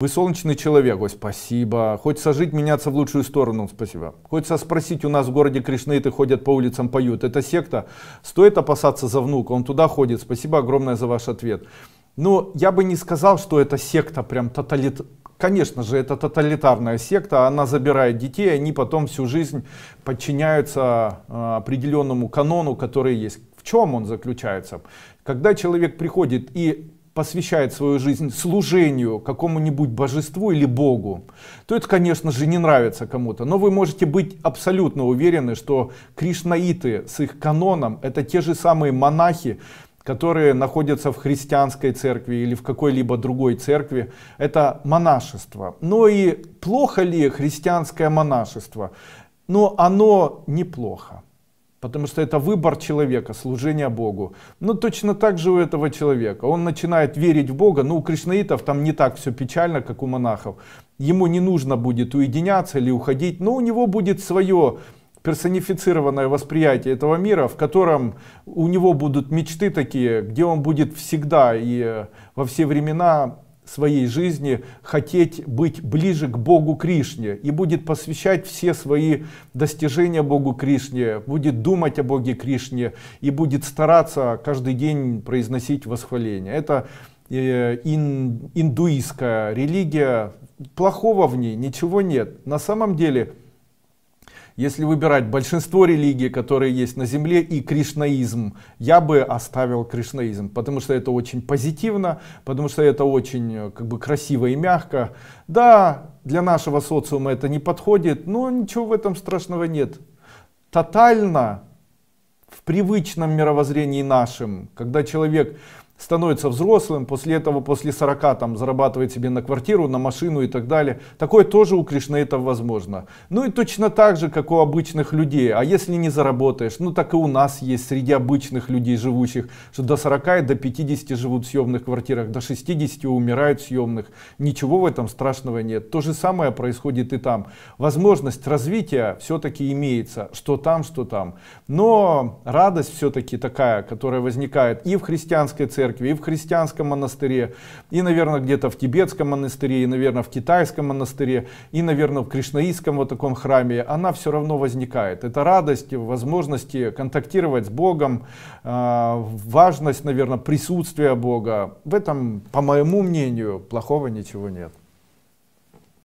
Вы солнечный человек, ой, спасибо. Хочется жить, меняться в лучшую сторону, спасибо. Хочется спросить, у нас в городе кришнаиты ходят по улицам, поют. Это секта? Стоит опасаться за внука, он туда ходит. Спасибо огромное за ваш ответ. Но ну, я бы не сказал, что это секта прям тоталит... Конечно же, это тоталитарная секта, она забирает детей, они потом всю жизнь подчиняются а, определенному канону, который есть. В чем он заключается? Когда человек приходит и посвящает свою жизнь служению какому-нибудь божеству или богу, то это, конечно же, не нравится кому-то. Но вы можете быть абсолютно уверены, что кришнаиты с их каноном это те же самые монахи, которые находятся в христианской церкви или в какой-либо другой церкви, это монашество. Но и плохо ли христианское монашество? Но оно неплохо. Потому что это выбор человека, служение Богу. Ну, точно так же у этого человека. Он начинает верить в Бога. Ну, у кришнаитов там не так все печально, как у монахов. Ему не нужно будет уединяться или уходить. Но у него будет свое персонифицированное восприятие этого мира, в котором у него будут мечты такие, где он будет всегда и э, во все времена своей жизни хотеть быть ближе к Богу Кришне и будет посвящать все свои достижения Богу Кришне, будет думать о Боге Кришне и будет стараться каждый день произносить восхваление. Это э, индуистская религия, плохого в ней ничего нет. На самом деле если выбирать большинство религий, которые есть на Земле, и кришнаизм, я бы оставил кришнаизм, потому что это очень позитивно, потому что это очень э, как бы красиво и мягко. Да, для нашего социума это не подходит, но ничего в этом страшного нет. Тотально в привычном мировоззрении нашем, когда человек становится взрослым, после этого, после 40, там, зарабатывает себе на квартиру, на машину и так далее. Такое тоже у кришнаитов возможно. Ну и точно так же, как у обычных людей. А если не заработаешь, ну так и у нас есть среди обычных людей живущих, что до 40 и до 50 живут в съемных квартирах, до 60 умирают в съемных. Ничего в этом страшного нет. То же самое происходит и там. Возможность развития все-таки имеется, что там, что там. Но радость все-таки такая, которая возникает и в христианской церкви, церкви, и в христианском монастыре, и, наверное, где-то в тибетском монастыре, и, наверное, в китайском монастыре, и, наверное, в кришнаистском вот таком храме, она все равно возникает. Это радость, возможности контактировать с Богом, а, важность, наверное, присутствия Бога. В этом, по моему мнению, плохого ничего нет.